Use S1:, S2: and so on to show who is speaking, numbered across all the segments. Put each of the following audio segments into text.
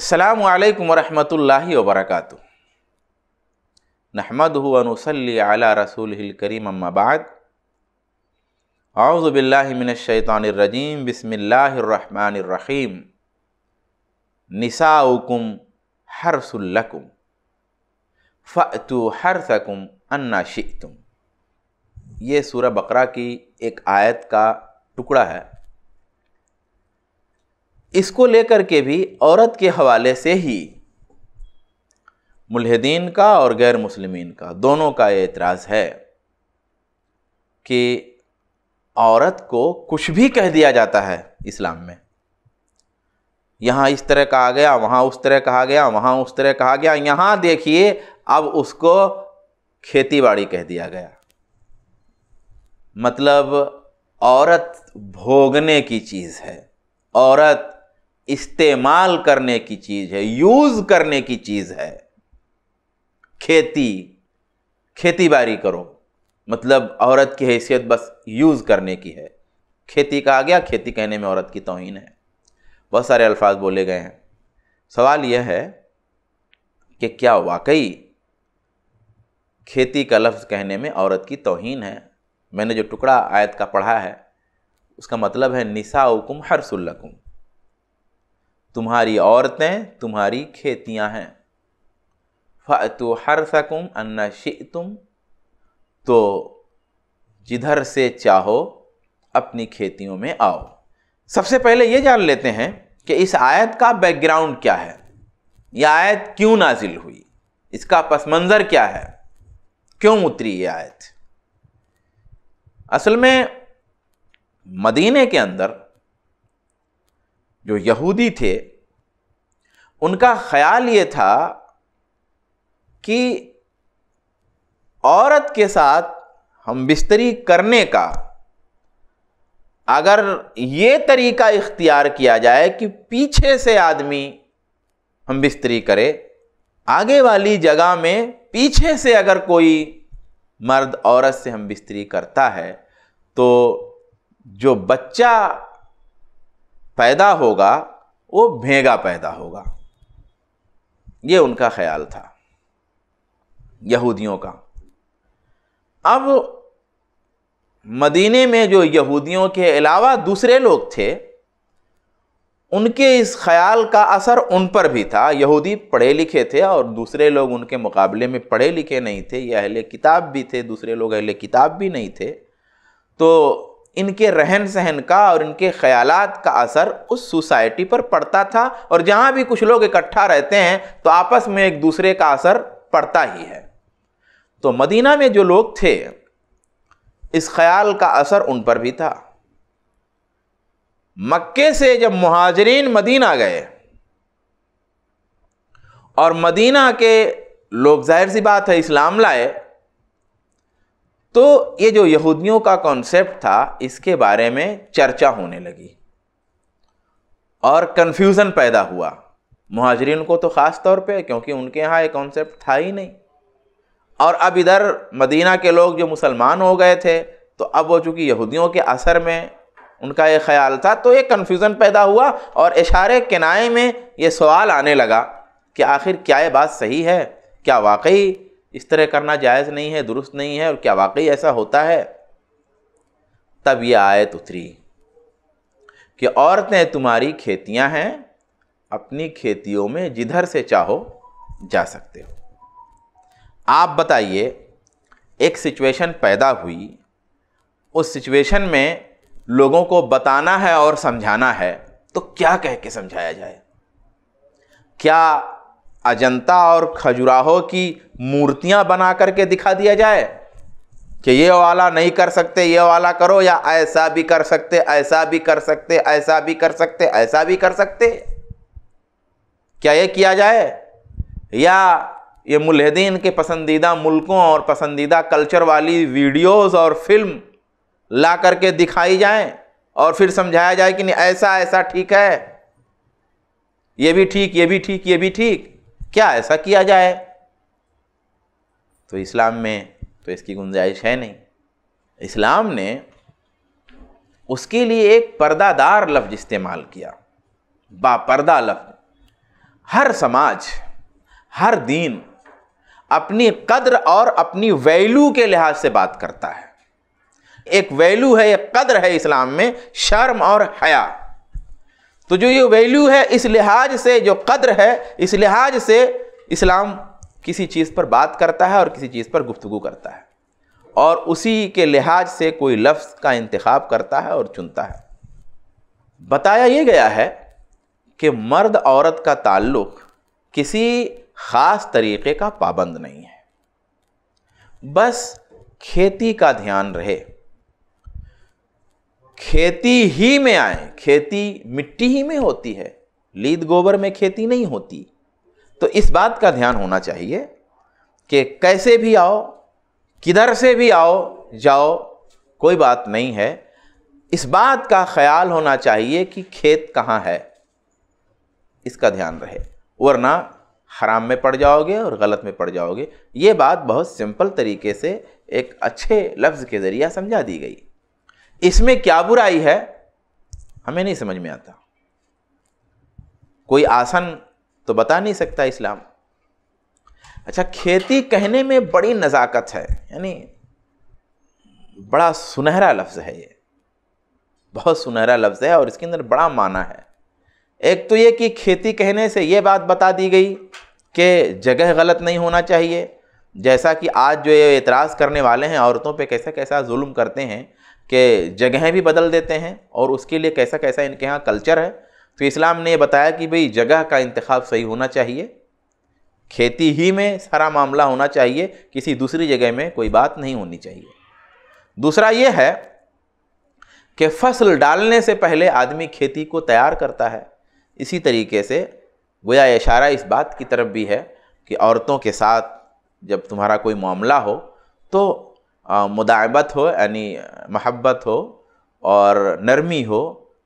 S1: अल्लाम वरहमल वबरक नहमद वनसली अला रसूल करीम अम्माबाद आउज़बिल्लिमिनशैतरजीम बसमीम निसाउकुम हरसुल्लकुम फ़तु हरसकुम अन्ना शितुम ये सूरह बकरा की एक आयत का टुकड़ा है इसको लेकर के भी औरत के हवाले से ही मुलहदीन का और गैर मुसलमीन का दोनों का ये एतराज़ है कि औरत को कुछ भी कह दिया जाता है इस्लाम में यहाँ इस तरह कहा गया वहाँ उस तरह कहा गया वहाँ उस तरह कहा गया यहाँ देखिए अब उसको खेती बाड़ी कह दिया गया मतलब औरत भोगने की चीज़ है औरत इस्तेमाल करने की चीज है यूज करने की चीज है खेती खेती बाड़ी करो मतलब औरत की हैसियत बस यूज करने की है खेती का आ गया खेती कहने में औरत की तोहन है बहुत सारे अल्फाज बोले गए हैं सवाल यह है कि क्या वाकई खेती का लफ्ज़ कहने में औरत की तोहन है मैंने जो टुकड़ा आयत का पढ़ा है उसका मतलब है निसा हर हरसुल्लकुम तुम्हारी औरतें तुम्हारी खेतियां हैं फ़ातु हर सकुम अन्ना तुम तो जिधर से चाहो अपनी खेतियों में आओ सबसे पहले ये जान लेते हैं कि इस आयत का बैकग्राउंड क्या है यह आयत क्यों नाजिल हुई इसका पस मंज़र क्या है क्यों उतरी ये आयत असल में मदीने के अंदर जो यहूदी थे उनका ख्याल ये था कि औरत के साथ हम बिस्तरी करने का अगर ये तरीका इख्तियार किया जाए कि पीछे से आदमी हम बिस्तरी करे आगे वाली जगह में पीछे से अगर कोई मर्द औरत से हम बिस्तरी करता है तो जो बच्चा पैदा होगा वो भेगा पैदा होगा ये उनका ख्याल था यहूदियों का अब मदीने में जो यहूदियों के अलावा दूसरे लोग थे उनके इस ख्याल का असर उन पर भी था यहूदी पढ़े लिखे थे और दूसरे लोग उनके मुकाबले में पढ़े लिखे नहीं थे ये अहले किताब भी थे दूसरे लोग अहले किताब भी नहीं थे तो इनके रहन सहन का और इनके ख्यालात का असर उस सोसाइटी पर पड़ता था और जहाँ भी कुछ लोग इकट्ठा रहते हैं तो आपस में एक दूसरे का असर पड़ता ही है तो मदीना में जो लोग थे इस ख्याल का असर उन पर भी था मक्के से जब महाजरीन मदीना गए और मदीना के लोग जाहिर सी बात है इस्लाम लाए तो ये जो यहूदियों का कॉन्सेप्ट था इसके बारे में चर्चा होने लगी और कन्फ्यूज़न पैदा हुआ महाजरीन को तो ख़ास तौर पे क्योंकि उनके यहाँ ये कॉन्सेप्ट था ही नहीं और अब इधर मदीना के लोग जो मुसलमान हो गए थे तो अब वो चूँकि यहूदियों के असर में उनका ये ख्याल था तो ये कन्फ्यूज़न पैदा हुआ और इशारे किनाए में ये सवाल आने लगा कि आखिर क्या ये बात सही है क्या वाकई इस तरह करना जायज़ नहीं है दुरुस्त नहीं है और क्या वाकई ऐसा होता है तब यह आयत उतरी कि औरतें तुम्हारी खेतियां हैं अपनी खेतियों में जिधर से चाहो जा सकते हो आप बताइए एक सिचुएशन पैदा हुई उस सिचुएशन में लोगों को बताना है और समझाना है तो क्या कह के समझाया जाए क्या अजंता और खजुराहो की मूर्तियां बना करके दिखा दिया जाए कि ये वाला नहीं कर सकते ये वाला करो या ऐसा भी कर सकते ऐसा भी कर सकते ऐसा भी कर सकते ऐसा भी कर सकते क्या ये किया जाए या ये मुलहदीन के पसंदीदा मुल्कों और पसंदीदा कल्चर वाली वीडियोस और फिल्म ला करके दिखाई जाएं और फिर समझाया जाए कि नहीं ऐसा ऐसा ठीक है ये भी ठीक ये भी ठीक ये भी ठीक क्या ऐसा किया जाए तो इस्लाम में तो इसकी गुंजाइश है नहीं इस्लाम ने उसके लिए एक पर्दादार लफ्ज इस्तेमाल किया बापर्दा लफ्ज हर समाज हर दीन अपनी कद्र और अपनी वैल्यू के लिहाज से बात करता है एक वैल्यू है एक कद्र है इस्लाम में शर्म और हया तो जो ये वैल्यू है इस लिहाज से जो कद्र है इस लिहाज से इस्लाम किसी चीज़ पर बात करता है और किसी चीज़ पर गुफ्तु करता है और उसी के लिहाज से कोई लफ्ज़ का इंतखब करता है और चुनता है बताया ये गया है कि मर्द औरत का ताल्लुक़ किसी ख़ास तरीक़े का पाबंद नहीं है बस खेती का ध्यान रहे खेती ही में आए खेती मिट्टी ही में होती है लीद गोबर में खेती नहीं होती तो इस बात का ध्यान होना चाहिए कि कैसे भी आओ किधर से भी आओ जाओ कोई बात नहीं है इस बात का ख्याल होना चाहिए कि खेत कहाँ है इसका ध्यान रहे वरना हराम में पड़ जाओगे और गलत में पड़ जाओगे ये बात बहुत सिंपल तरीके से एक अच्छे लफ्ज़ के ज़रिए समझा दी गई इसमें क्या बुराई है हमें नहीं समझ में आता कोई आसन तो बता नहीं सकता इस्लाम अच्छा खेती कहने में बड़ी नज़ाकत है यानी बड़ा सुनहरा लफ्ज़ है ये बहुत सुनहरा लफ्ज़ है और इसके अंदर बड़ा माना है एक तो ये कि खेती कहने से ये बात बता दी गई कि जगह गलत नहीं होना चाहिए जैसा कि आज जो ये एतराज़ करने वाले हैं औरतों पे कैसा कैसा जुल्म करते हैं के जगहें भी बदल देते हैं और उसके लिए कैसा कैसा इनके यहाँ कल्चर है तो इस्लाम ने बताया कि भाई जगह का इंतखब सही होना चाहिए खेती ही में सारा मामला होना चाहिए किसी दूसरी जगह में कोई बात नहीं होनी चाहिए दूसरा ये है कि फसल डालने से पहले आदमी खेती को तैयार करता है इसी तरीके से गोया इशारा इस बात की तरफ भी है कि औरतों के साथ जब तुम्हारा कोई मामला हो तो मुदाबत हो यानी महब्बत हो और नरमी हो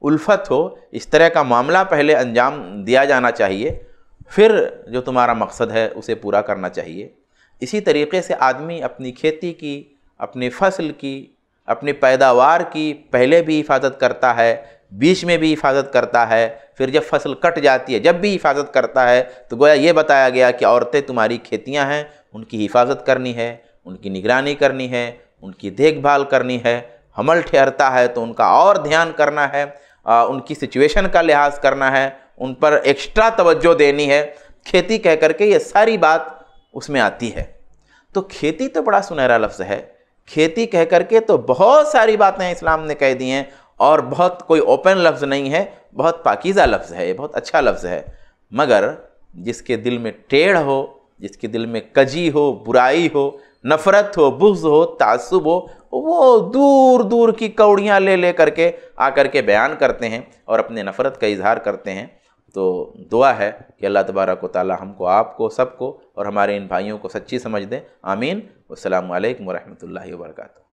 S1: उल्फत हो इस तरह का मामला पहले अंजाम दिया जाना चाहिए फिर जो तुम्हारा मकसद है उसे पूरा करना चाहिए इसी तरीके से आदमी अपनी खेती की अपनी फसल की अपनी पैदावार की पहले भी हिफाजत करता है बीच में भी हिफाजत करता है फिर जब फसल कट जाती है जब भी हिफाजत करता है तो गोया ये बताया गया कि औरतें तुम्हारी खेतियाँ हैं उनकी हिफाजत करनी है उनकी निगरानी करनी है उनकी देखभाल करनी है हमल ठहरता है तो उनका और ध्यान करना है आ, उनकी सिचुएशन का लिहाज करना है उन पर एक्स्ट्रा तवज्जो देनी है खेती कह करके ये सारी बात उसमें आती है तो खेती तो बड़ा सुनहरा लफ्ज़ है खेती कह करके तो बहुत सारी बातें इस्लाम ने कह दी हैं और बहुत कोई ओपन लफ्ज़ नहीं है बहुत पाकिज़ा लफ्ज़ है ये बहुत अच्छा लफ्ज़ है मगर जिसके दिल में टेढ़ हो जिसके दिल में कजी हो बुराई हो नफ़रत हो बुज हो तसुब हो वो दूर दूर की कौड़ियाँ ले ले करके आकर के बयान करते हैं और अपने नफ़रत का इजहार करते हैं तो दुआ है कि अल्लाह तबारक ताली हमको आपको सबको और हमारे इन भाइयों को सच्ची समझ दें आमीन अल्लाम वरहमल वर्का